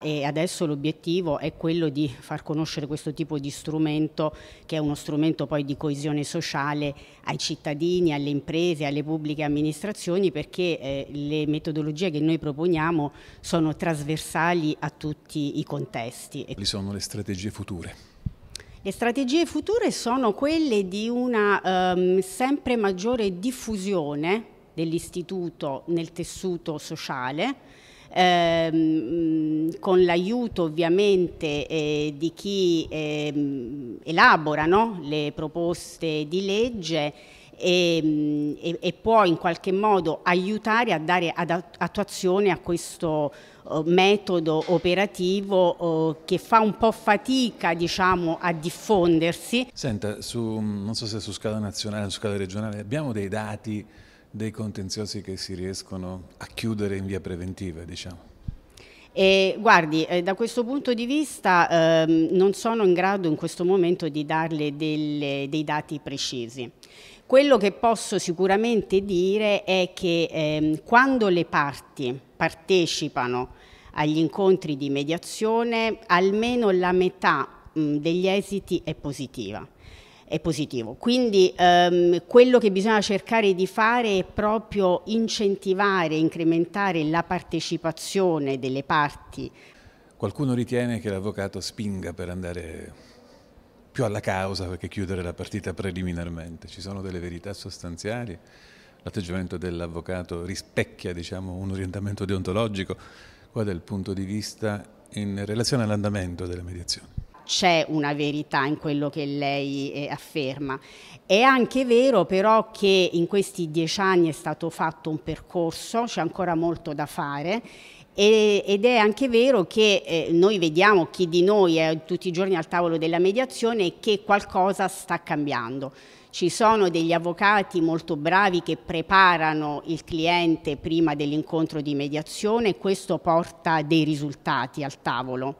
E adesso l'obiettivo è quello di far conoscere questo tipo di strumento, che è uno strumento poi di coesione sociale ai cittadini, alle imprese, alle pubbliche amministrazioni, perché eh, le metodologie che noi proponiamo sono trasversali a tutti i contesti. Quali sono le strategie future? Le strategie future sono quelle di una ehm, sempre maggiore diffusione dell'istituto nel tessuto sociale ehm, con l'aiuto ovviamente eh, di chi ehm, elabora no? le proposte di legge e, ehm, e, e, può in qualche modo aiutare a dare attuazione a questo eh, metodo operativo eh, che fa un po' fatica diciamo, a diffondersi. Senta, su, non so se su scala nazionale o su scala regionale abbiamo dei dati dei contenziosi che si riescono a chiudere in via preventiva, diciamo. E guardi, eh, da questo punto di vista ehm, non sono in grado in questo momento di darle delle, dei dati precisi. Quello che posso sicuramente dire è che ehm, quando le parti partecipano agli incontri di mediazione, almeno la metà mh, degli esiti è positiva è positivo. Quindi ehm, quello che bisogna cercare di fare è proprio incentivare, incrementare la partecipazione delle parti. Qualcuno ritiene che l'avvocato spinga per andare più alla causa che chiudere la partita preliminarmente. Ci sono delle verità sostanziali? L'atteggiamento dell'avvocato rispecchia diciamo, un orientamento deontologico? Qual è il punto di vista in relazione all'andamento della mediazione? c'è una verità in quello che lei eh, afferma. È anche vero però che in questi dieci anni è stato fatto un percorso, c'è ancora molto da fare ed è anche vero che eh, noi vediamo chi di noi è tutti i giorni al tavolo della mediazione che qualcosa sta cambiando. Ci sono degli avvocati molto bravi che preparano il cliente prima dell'incontro di mediazione e questo porta dei risultati al tavolo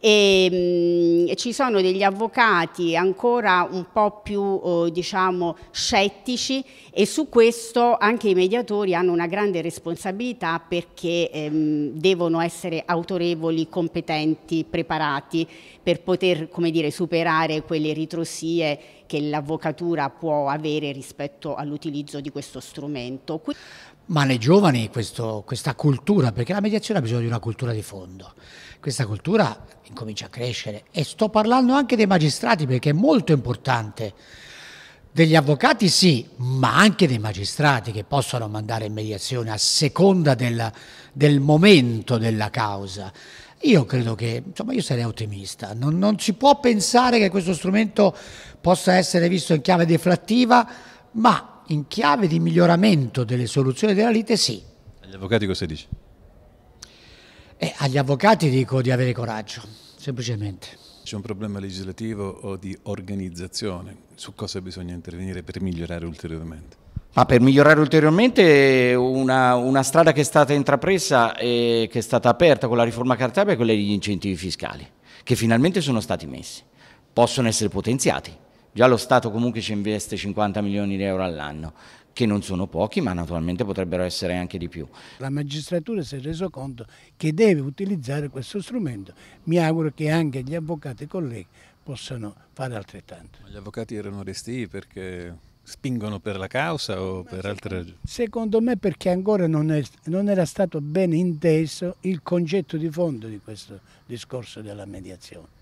e, mh, mm, ci sono degli avvocati ancora un po' più eh, diciamo, scettici e su questo anche i mediatori hanno una grande responsabilità perché ehm, devono essere autorevoli, competenti, preparati per poter come dire, superare quelle ritrosie che l'avvocatura può avere rispetto all'utilizzo di questo strumento. Ma nei giovani questo, questa cultura, perché la mediazione ha bisogno di una cultura di fondo, questa cultura incomincia a crescere. E sto parlando anche dei magistrati perché è molto importante. Degli avvocati sì, ma anche dei magistrati che possono mandare in mediazione a seconda della, del momento della causa. Io credo che, insomma, io sarei ottimista. Non, non, si può pensare che questo strumento possa essere visto in chiave deflattiva, ma in chiave di miglioramento delle soluzioni della lite sì. Agli avvocati cosa dici? Eh, agli avvocati dico di avere coraggio, semplicemente. C'è un problema legislativo o di organizzazione? Su cosa bisogna intervenire per migliorare ulteriormente? Ma per migliorare ulteriormente una, una strada che è stata intrapresa e che è stata aperta con la riforma Cartabia è quella degli incentivi fiscali, che finalmente sono stati messi. Possono essere potenziati. Già lo Stato comunque ci investe 50 milioni di euro all'anno che non sono pochi, ma naturalmente potrebbero essere anche di più. La magistratura si è resa conto che deve utilizzare questo strumento. Mi auguro che anche gli avvocati colleghi possano fare altrettanto. Gli avvocati erano resti perché spingono per la causa o ma per altre ragioni? Secondo me perché ancora non, è, non era stato ben inteso il concetto di fondo di questo discorso della mediazione.